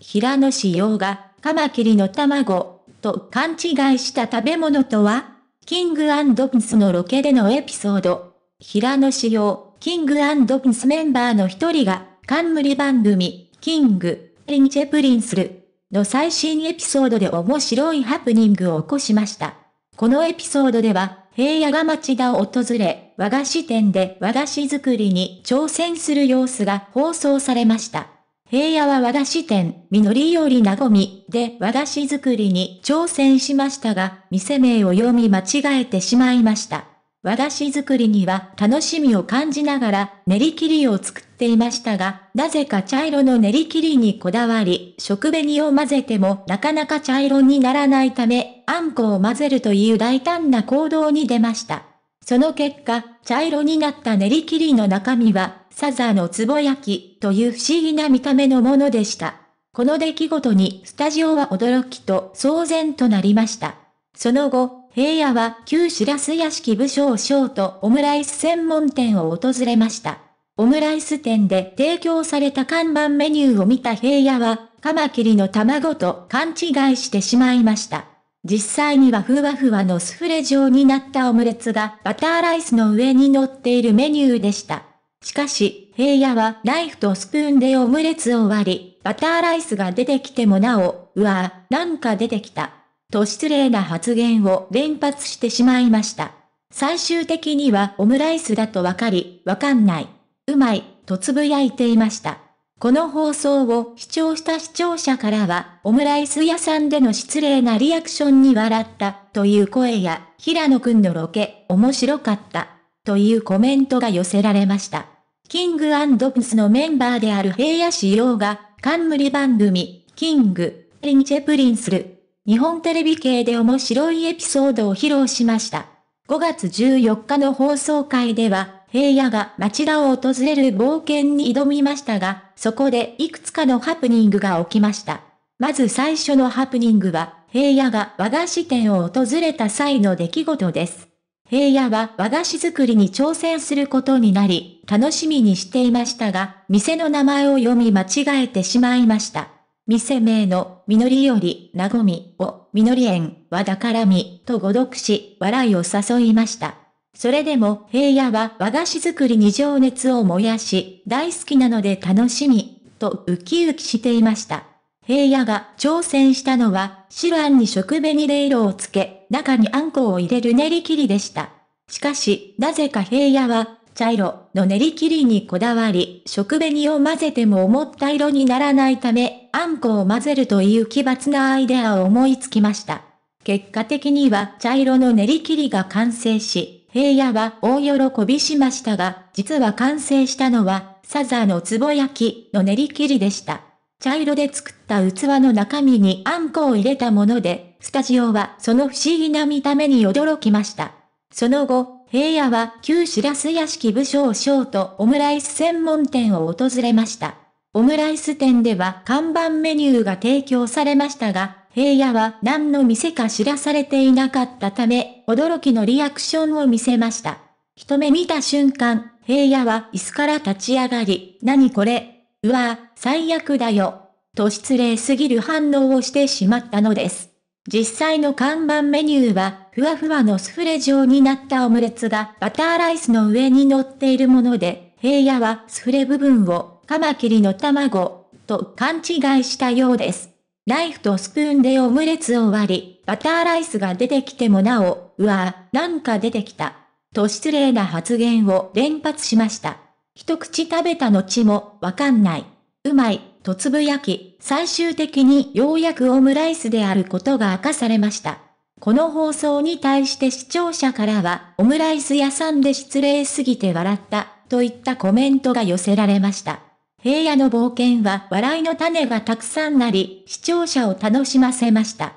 平野紫耀が、カマキリの卵、と勘違いした食べ物とはキングピンスのロケでのエピソード。平野紫耀、キングピンスメンバーの一人が、冠番組、キング、リンチェプリンスル、の最新エピソードで面白いハプニングを起こしました。このエピソードでは、平野が町田を訪れ、和菓子店で和菓子作りに挑戦する様子が放送されました。平野は和菓子店、実りよりなごみで和菓子作りに挑戦しましたが、店名を読み間違えてしまいました。和菓子作りには楽しみを感じながら練り切りを作っていましたが、なぜか茶色の練り切りにこだわり、食紅を混ぜてもなかなか茶色にならないため、あんこを混ぜるという大胆な行動に出ました。その結果、茶色になった練り切りの中身はサザーのつぼ焼きという不思議な見た目のものでした。この出来事にスタジオは驚きと騒然となりました。その後、平野は旧白洲屋敷武将将とオムライス専門店を訪れました。オムライス店で提供された看板メニューを見た平野は、カマキリの卵と勘違いしてしまいました。実際にはふわふわのスフレ状になったオムレツがバターライスの上に乗っているメニューでした。しかし、平野はナイフとスプーンでオムレツを割り、バターライスが出てきてもなお、うわぁ、なんか出てきた。と失礼な発言を連発してしまいました。最終的にはオムライスだとわかり、わかんない。うまい、とつぶやいていました。この放送を視聴した視聴者からは、オムライス屋さんでの失礼なリアクションに笑った、という声や、平野くんのロケ、面白かった、というコメントが寄せられました。キングプスのメンバーである平野志陽が、冠番組、キング、リンチェプリンスル、日本テレビ系で面白いエピソードを披露しました。5月14日の放送回では、平野が町田を訪れる冒険に挑みましたが、そこでいくつかのハプニングが起きました。まず最初のハプニングは、平野が和菓子店を訪れた際の出来事です。平野は和菓子作りに挑戦することになり、楽しみにしていましたが、店の名前を読み間違えてしまいました。店名の、みのりより、なごみを、みのり園、和だからみ、と誤読し、笑いを誘いました。それでも、平野は和菓子作りに情熱を燃やし、大好きなので楽しみ、とウキウキしていました。平野が挑戦したのは、シあんに食紅レイロをつけ、中にあんこを入れる練り切りでした。しかし、なぜか平野は、茶色の練り切りにこだわり、食紅を混ぜても思った色にならないため、あんこを混ぜるという奇抜なアイデアを思いつきました。結果的には茶色の練り切りが完成し、平野は大喜びしましたが、実は完成したのは、サザーのつぼ焼きの練り切りでした。茶色で作った器の中身にあんこを入れたもので、スタジオはその不思議な見た目に驚きました。その後、平野は旧白洲屋敷武将将とオムライス専門店を訪れました。オムライス店では看板メニューが提供されましたが、平野は何の店か知らされていなかったため、驚きのリアクションを見せました。一目見た瞬間、平野は椅子から立ち上がり、何これうわぁ、最悪だよ。と失礼すぎる反応をしてしまったのです。実際の看板メニューは、ふわふわのスフレ状になったオムレツがバターライスの上に乗っているもので、平野はスフレ部分を、カマキリの卵、と勘違いしたようです。ナイフとスプーンでオムレツを割り、バターライスが出てきてもなお、うわぁ、なんか出てきた。と失礼な発言を連発しました。一口食べた後もわかんない。うまい、とつぶやき、最終的にようやくオムライスであることが明かされました。この放送に対して視聴者からは、オムライス屋さんで失礼すぎて笑った、といったコメントが寄せられました。平野の冒険は笑いの種がたくさんなり、視聴者を楽しませました。